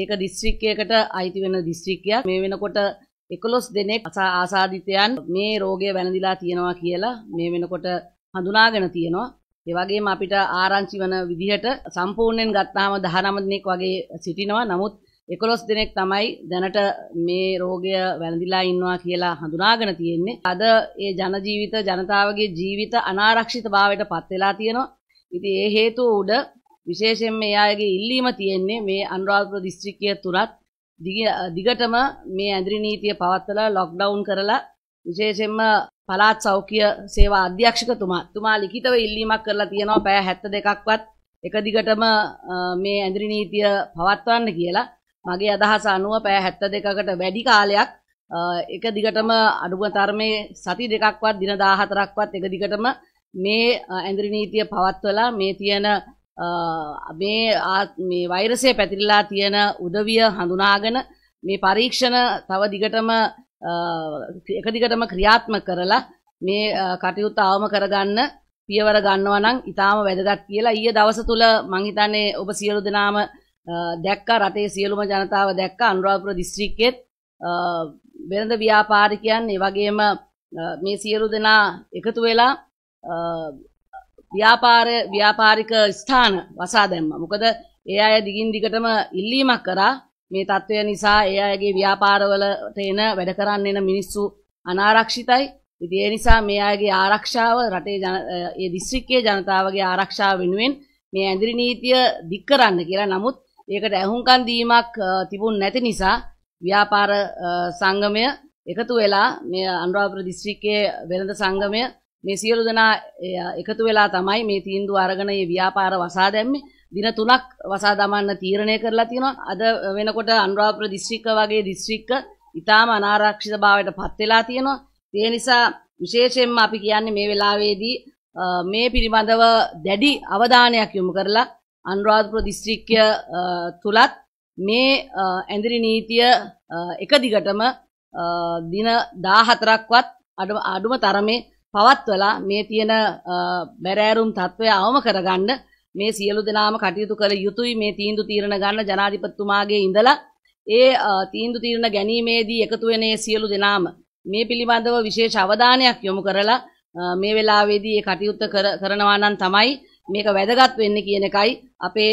ඒක දිස්ත්‍රික්කයකට අයිති වෙන දිස්ත්‍රික්කයක් මේ වෙනකොට එකොළොස් දෙනෙක් ආසාධිතයන් මේ රෝගය වැළඳිලා තියෙනවා කියලා මේ වෙනකොට හඳුනාගෙන තියෙනවා. ඒ වගේම අපිට ආරංචි වන විදිහට සම්පූර්ණයෙන් ගත්තාම 19 දිනක් වගේ සිටිනවා. නමුත් 11 දිනක් තමයි දැනට මේ රෝගය වැළඳිලා ඉන්නවා කියලා හඳුනාගෙන තියෙන්නේ. අද ඒ ජන ජීවිත ජනතාවගේ ජීවිත අනාරක්ෂිතභාවයට පත් වෙලා තියෙනවා. ඉතින් ඒ හේතුව උඩ විශේෂයෙන් මෙයාගේ ඉල්ලීම තියෙන්නේ මේ අනුරාධපුර දිස්ත්‍රික්කය තුරත් දිගටම මේ ඇඳරි නීතිය පවත්වලා ලොක්ඩවුන් කරලා විශේෂයෙන්ම පළාත් සෞඛ්‍ය සේවා අධ්‍යක්ෂකතුමා තුමා ලිඛිතව ඉල්ලීමක් කරලා තියෙනවා පැය 72ක්වත් එක දිගටම මේ ඇඳරි නීතිය පවත්වන්න කියලා මගේ අදහස අනුව පැය 72කට වැඩි කාලයක් එක දිගටම අඩුම තරමේ සති දෙකක්වත් දින 14ක්වත් එක දිගටම මේ ඇඳරි නීතිය පවත්වලා මේ තියෙන මේ මේ වෛරසය පැතිරිලා තියෙන උදවිය හඳුනාගෙන මේ පරීක්ෂණ තව දිගටම එක දිගටම ක්‍රියාත්මක කරලා මේ කටයුත්ත අවම කරගන්න පියවර ගන්නවා නම් ඊටාම වැදගත් කියලා ඊයේ දවස තුල මං හිතන්නේ ඔබ සියලු දෙනාම දැක්කා රටේ සියලුම ජනතාව දැක්කා අනුරාධපුර දිස්ත්‍රික්කෙත් වෙළඳ ව්‍යාපාරිකයන් ඒ වගේම මේ සියලු දෙනා එකතු වෙලා ව්‍යාපාර ව්‍යාපාරික ස්ථාන වසා දැම්ම මොකද ඒ අය දිගින් දිගටම ඉල්ලීමක් කරා මේ තත්ත්වය නිසා ඒ අයගේ ව්‍යාපාරවලට එන වැඩ කරන්න එන මිනිස්සු අනාරක්ෂිතයි ඉතින් ඒ නිසා මේ අයගේ ආරක්ෂාව රටේ ඒ දිස්ත්‍රික්කයේ ජනතාවගේ ආරක්ෂාව වෙනුවෙන් මේ ඇඳිරි නීතිය දික් කරන්න කියලා නමුත් ඒකට ඇහුම්කන් දීමක් තිබුණ නැති නිසා ව්‍යාපාර සංගමය එකතු වෙලා මේ අනුරාධපුර දිස්ත්‍රික්කයේ වෙළඳ සංගමය මේ සියලු දෙනා එකතු වෙලා තමයි මේ තීන්දුව අරගෙන මේ ව්‍යාපාර වසා දැම්මේ. දින 3ක් වසා දමන්න තීරණය කරලා තියෙනවා. අද වෙනකොට අනුරාධපුර දිස්ත්‍රික්ක වගේ දිස්ත්‍රික්ක ඊටාම අනාරක්ෂිතභාවයට පත් වෙලා තියෙනවා. ඒ නිසා විශේෂයෙන්ම අපි කියන්නේ මේ වෙලාවේදී මේ පිළිබඳව දැඩි අවධානයක් යොමු කරලා අනුරාධපුර දිස්ත්‍රික්කය තුලත් මේ ඇඳිරි නීතිය එක දිගටම දින 14ක්වත් අඩුම තරමේ පවත්වලා මේ තියෙන බැරෑරුම් තත්ත්වය අවම කරගන්න මේ සියලු දෙනාම කටයුතු කළ යුතුයි මේ තීන්දුව තීරණ ගන්න ජනාධිපතිතුමාගේ ඉඳලා ඒ තීන්දුව තීරණ ගැනීමේදී එකතු වෙන සියලු දෙනාම මේ පිළිබඳව විශේෂ අවධානයක් යොමු කරලා මේ වෙලාවේදී ඒ කටයුත්ත කරනවා නම් තමයි මේක වැදගත් වෙන්නේ කියන එකයි අපේ